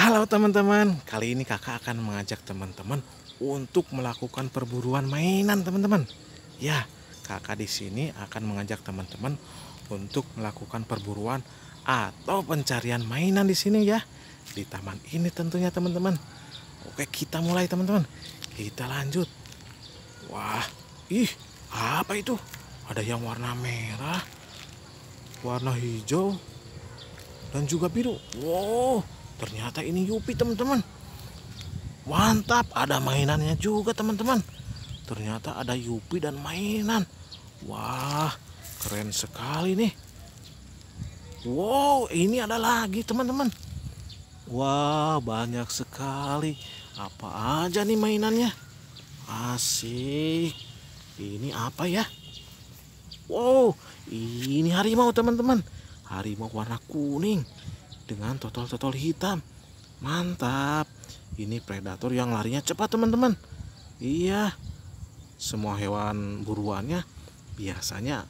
Halo teman-teman, kali ini kakak akan mengajak teman-teman untuk melakukan perburuan mainan teman-teman. Ya, kakak di sini akan mengajak teman-teman untuk melakukan perburuan atau pencarian mainan di sini ya. Di taman ini tentunya teman-teman. Oke, kita mulai teman-teman. Kita lanjut. Wah, ih, apa itu? Ada yang warna merah, warna hijau, dan juga biru. Wow, ternyata ini Yupi teman-teman mantap ada mainannya juga teman-teman ternyata ada Yupi dan mainan wah keren sekali nih wow ini ada lagi teman-teman wah banyak sekali apa aja nih mainannya asik ini apa ya wow ini harimau teman-teman harimau warna kuning dengan totol-totol hitam. Mantap. Ini predator yang larinya cepat, teman-teman. Iya. Semua hewan buruannya biasanya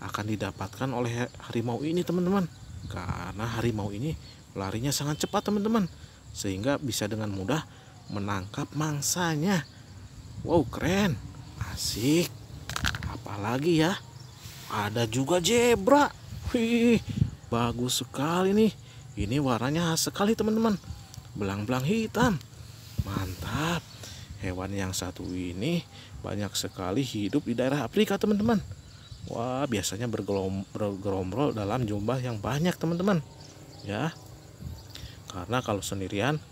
akan didapatkan oleh harimau ini, teman-teman. Karena harimau ini larinya sangat cepat, teman-teman. Sehingga bisa dengan mudah menangkap mangsanya. Wow, keren. Asik. Apalagi ya? Ada juga zebra. Wih, bagus sekali nih. Ini warnanya sekali teman-teman. Belang-belang hitam. Mantap. Hewan yang satu ini banyak sekali hidup di daerah Afrika teman-teman. Wah, biasanya bergerombol dalam jumlah yang banyak teman-teman. Ya. Karena kalau sendirian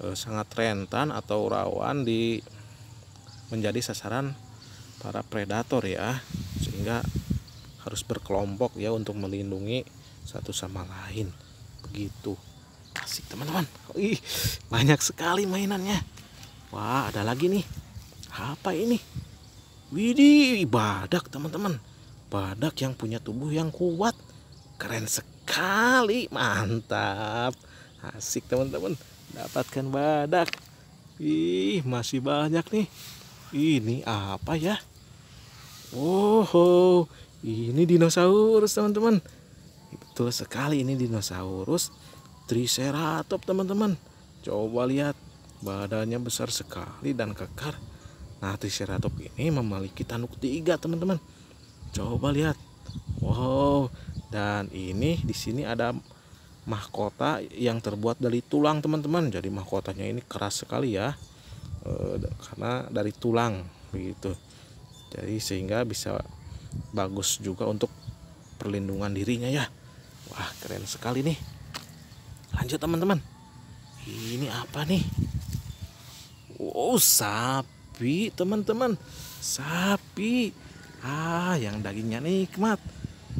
eh, sangat rentan atau rawan di menjadi sasaran para predator ya. Sehingga harus berkelompok ya untuk melindungi satu sama lain begitu asik teman-teman ih banyak sekali mainannya wah ada lagi nih apa ini widih badak teman-teman badak yang punya tubuh yang kuat keren sekali mantap asik teman-teman dapatkan badak ih masih banyak nih ini apa ya Oh, ini dinosaurus teman-teman. Betul sekali ini dinosaurus Triceratops teman-teman. Coba lihat badannya besar sekali dan kekar. Nah Triceratops ini memiliki tanduk tiga teman-teman. Coba lihat. Wow. Dan ini di sini ada mahkota yang terbuat dari tulang teman-teman. Jadi mahkotanya ini keras sekali ya. E, karena dari tulang begitu. Jadi sehingga bisa bagus juga untuk perlindungan dirinya ya. Wah keren sekali nih Lanjut teman-teman Ini apa nih Wow sapi teman-teman Sapi Ah yang dagingnya nikmat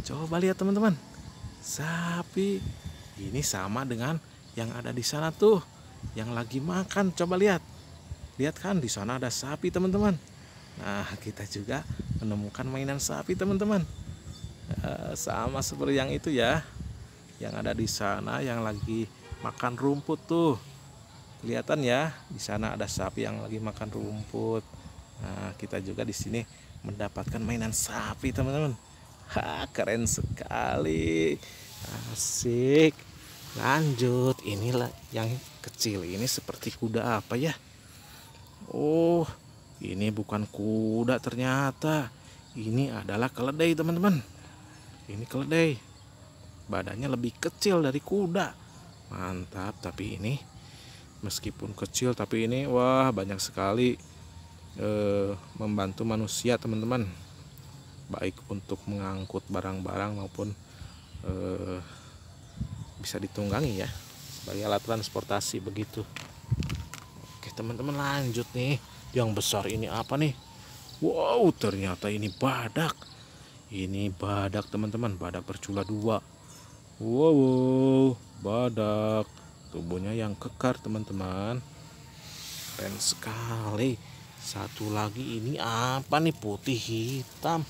Coba lihat teman-teman Sapi Ini sama dengan yang ada di sana tuh Yang lagi makan coba lihat Lihat kan di sana ada sapi teman-teman Nah kita juga menemukan mainan sapi teman-teman eh, sama seperti yang itu ya yang ada di sana yang lagi makan rumput tuh kelihatan ya di sana ada sapi yang lagi makan rumput nah, kita juga di sini mendapatkan mainan sapi teman-teman ha keren sekali asik lanjut inilah yang kecil ini seperti kuda apa ya oh ini bukan kuda ternyata ini adalah keledai teman-teman ini keledai badannya lebih kecil dari kuda mantap tapi ini meskipun kecil tapi ini wah banyak sekali eh, membantu manusia teman-teman baik untuk mengangkut barang-barang maupun eh, bisa ditunggangi ya sebagai alat transportasi begitu oke teman-teman lanjut nih yang besar ini apa nih wow ternyata ini badak ini badak teman-teman badak bercula dua Wow, badak. Tubuhnya yang kekar, teman-teman. Keren sekali. Satu lagi ini apa nih? Putih hitam.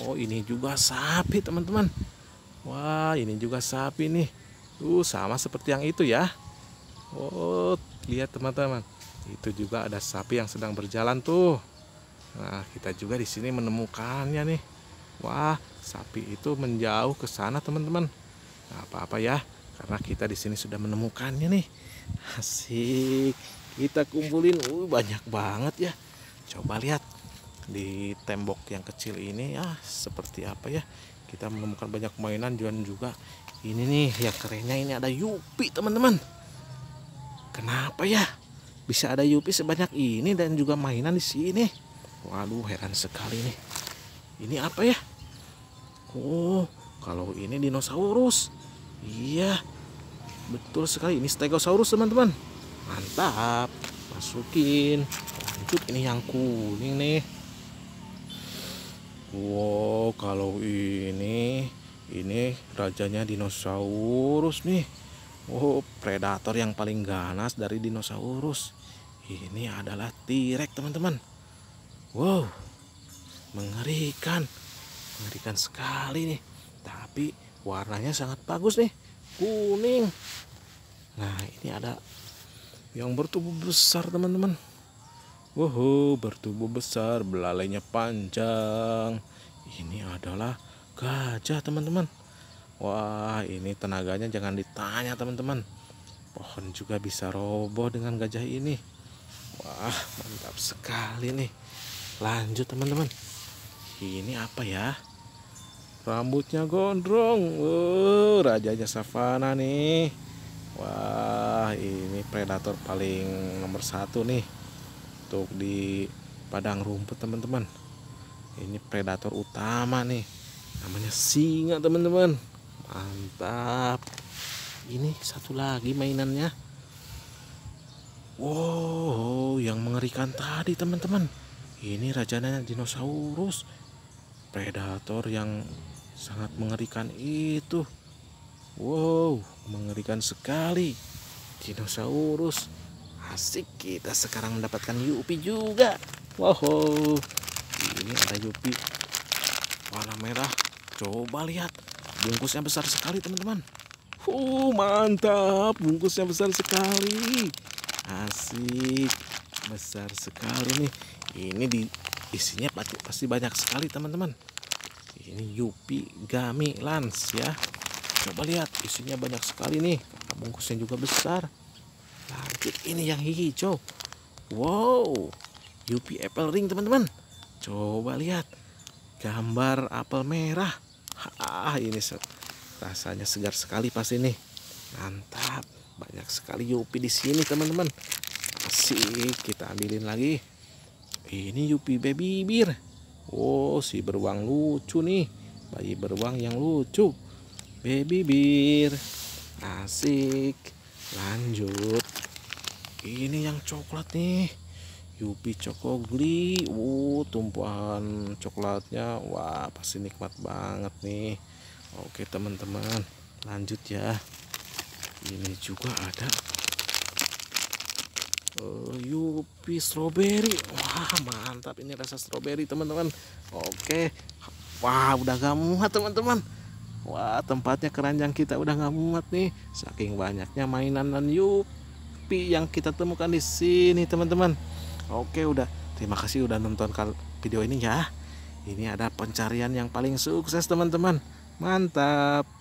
Oh, ini juga sapi, teman-teman. Wah, ini juga sapi nih. Tuh sama seperti yang itu ya. Oh, lihat teman-teman. Itu juga ada sapi yang sedang berjalan tuh. Nah, kita juga di sini menemukannya nih. Wah, sapi itu menjauh ke sana, teman-teman apa-apa ya karena kita di sini sudah menemukannya nih asik kita kumpulin uh, banyak banget ya coba lihat di tembok yang kecil ini ya ah, seperti apa ya kita menemukan banyak mainan juan juga ini nih ya kerennya ini ada Yupi teman-teman kenapa ya bisa ada Yupi sebanyak ini dan juga mainan di sini waduh heran sekali nih ini apa ya oh kalau ini dinosaurus. Iya. Betul sekali ini stegosaurus teman-teman. Mantap. Masukin. Lanjut ini yang kuning nih. Wow, kalau ini ini rajanya dinosaurus nih. Wow, predator yang paling ganas dari dinosaurus. Ini adalah T-Rex, teman-teman. Wow. Mengerikan. Mengerikan sekali nih tapi warnanya sangat bagus nih kuning nah ini ada yang bertubuh besar teman-teman Wow, bertubuh besar, belalainya panjang. Ini adalah gajah, teman-teman. Wah, ini tenaganya jangan ditanya, teman-teman. Pohon juga bisa roboh dengan gajah ini. Wah, mantap sekali nih. Lanjut, teman-teman. Ini apa ya? Rambutnya gondrong. Uh, rajanya savana nih. Wah, ini predator paling nomor satu nih untuk di padang rumput teman-teman. Ini predator utama nih. Namanya singa teman-teman. Mantap. Ini satu lagi mainannya. Wow, yang mengerikan tadi teman-teman. Ini rajanya dinosaurus. Predator yang sangat mengerikan itu wow mengerikan sekali dinosaurus asik kita sekarang mendapatkan Yupi juga wow ini ada Yupi warna merah coba lihat bungkusnya besar sekali teman-teman Uh, mantap, bungkusnya besar sekali. Asik, besar sekali nih. Ini di isinya pasti, pasti banyak sekali teman-teman ini Yupi Gami Lans ya coba lihat isinya banyak sekali nih bungkusnya juga besar lanjut ini yang hijau wow Yupi Apple Ring teman-teman coba lihat gambar apel merah ah ini rasanya segar sekali pas ini mantap banyak sekali Yupi di sini teman-teman sih kita ambilin lagi ini Yupi baby bir Oh si beruang lucu nih Bayi beruang yang lucu Baby bir Asik Lanjut Ini yang coklat nih Yupi cokogli uh, Tumpuan coklatnya Wah pasti nikmat banget nih Oke teman-teman Lanjut ya Ini juga ada uh, Yupi strawberry wah mantap ini rasa strawberry teman-teman oke wah udah gak muat teman-teman wah tempatnya keranjang kita udah gak muat nih saking banyaknya mainan dan Yupi yang kita temukan di sini teman-teman oke udah terima kasih udah nonton video ini ya ini ada pencarian yang paling sukses teman-teman mantap